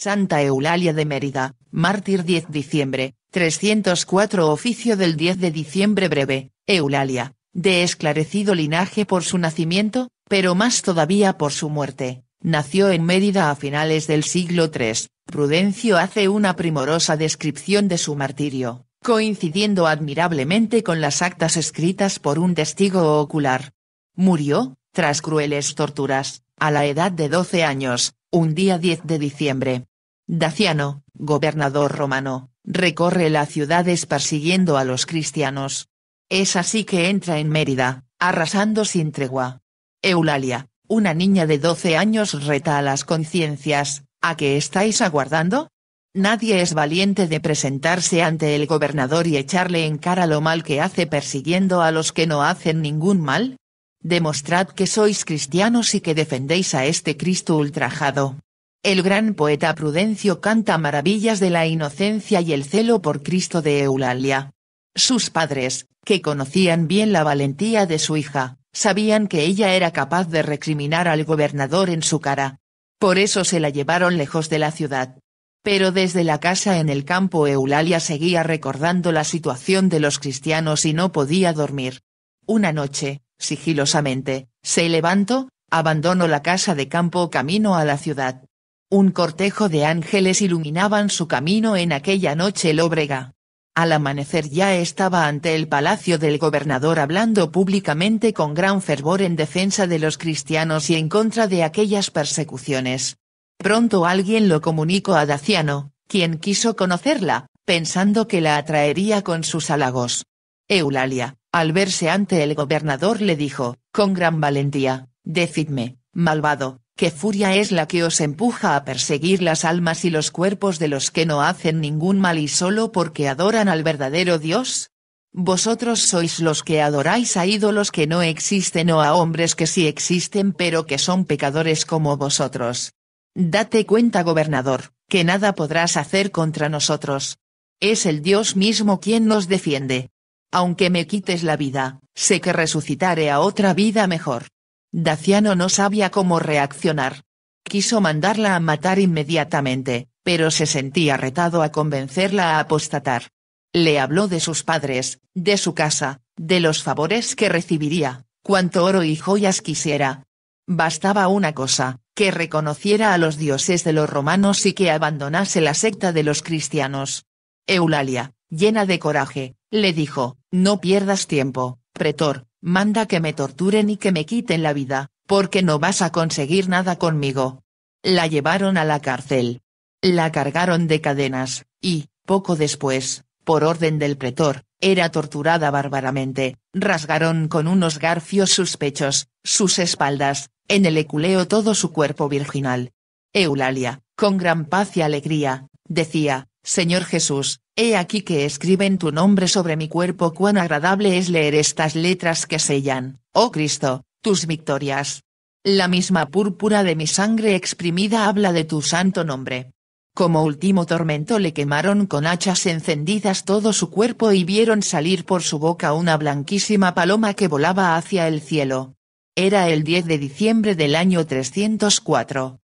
Santa Eulalia de Mérida, mártir 10 diciembre, 304 Oficio del 10 de diciembre breve, Eulalia, de esclarecido linaje por su nacimiento, pero más todavía por su muerte, nació en Mérida a finales del siglo III, Prudencio hace una primorosa descripción de su martirio, coincidiendo admirablemente con las actas escritas por un testigo ocular. Murió, tras crueles torturas, a la edad de 12 años, un día 10 de diciembre, Daciano, gobernador romano, recorre las ciudades persiguiendo a los cristianos. Es así que entra en Mérida, arrasando sin tregua. Eulalia, una niña de 12 años reta a las conciencias, ¿a qué estáis aguardando? Nadie es valiente de presentarse ante el gobernador y echarle en cara lo mal que hace persiguiendo a los que no hacen ningún mal. Demostrad que sois cristianos y que defendéis a este Cristo ultrajado. El gran poeta Prudencio canta maravillas de la inocencia y el celo por Cristo de Eulalia. Sus padres, que conocían bien la valentía de su hija, sabían que ella era capaz de recriminar al gobernador en su cara. Por eso se la llevaron lejos de la ciudad. Pero desde la casa en el campo Eulalia seguía recordando la situación de los cristianos y no podía dormir. Una noche, sigilosamente, se levantó, abandonó la casa de campo camino a la ciudad un cortejo de ángeles iluminaban su camino en aquella noche lóbrega. Al amanecer ya estaba ante el palacio del gobernador hablando públicamente con gran fervor en defensa de los cristianos y en contra de aquellas persecuciones. Pronto alguien lo comunicó a Daciano, quien quiso conocerla, pensando que la atraería con sus halagos. Eulalia, al verse ante el gobernador le dijo, con gran valentía, Decidme, malvado, qué furia es la que os empuja a perseguir las almas y los cuerpos de los que no hacen ningún mal y solo porque adoran al verdadero Dios? Vosotros sois los que adoráis a ídolos que no existen o a hombres que sí existen pero que son pecadores como vosotros. Date cuenta, gobernador, que nada podrás hacer contra nosotros. Es el Dios mismo quien nos defiende. Aunque me quites la vida, sé que resucitaré a otra vida mejor. Daciano no sabía cómo reaccionar. Quiso mandarla a matar inmediatamente, pero se sentía retado a convencerla a apostatar. Le habló de sus padres, de su casa, de los favores que recibiría, cuánto oro y joyas quisiera. Bastaba una cosa, que reconociera a los dioses de los romanos y que abandonase la secta de los cristianos. Eulalia, llena de coraje, le dijo, no pierdas tiempo, pretor, Manda que me torturen y que me quiten la vida, porque no vas a conseguir nada conmigo. La llevaron a la cárcel. La cargaron de cadenas, y, poco después, por orden del pretor, era torturada bárbaramente, rasgaron con unos garfios sus pechos, sus espaldas, en el eculeo todo su cuerpo virginal. Eulalia, con gran paz y alegría, decía, Señor Jesús, He aquí que escriben tu nombre sobre mi cuerpo. Cuán agradable es leer estas letras que sellan, oh Cristo, tus victorias. La misma púrpura de mi sangre exprimida habla de tu santo nombre. Como último tormento le quemaron con hachas encendidas todo su cuerpo y vieron salir por su boca una blanquísima paloma que volaba hacia el cielo. Era el 10 de diciembre del año 304.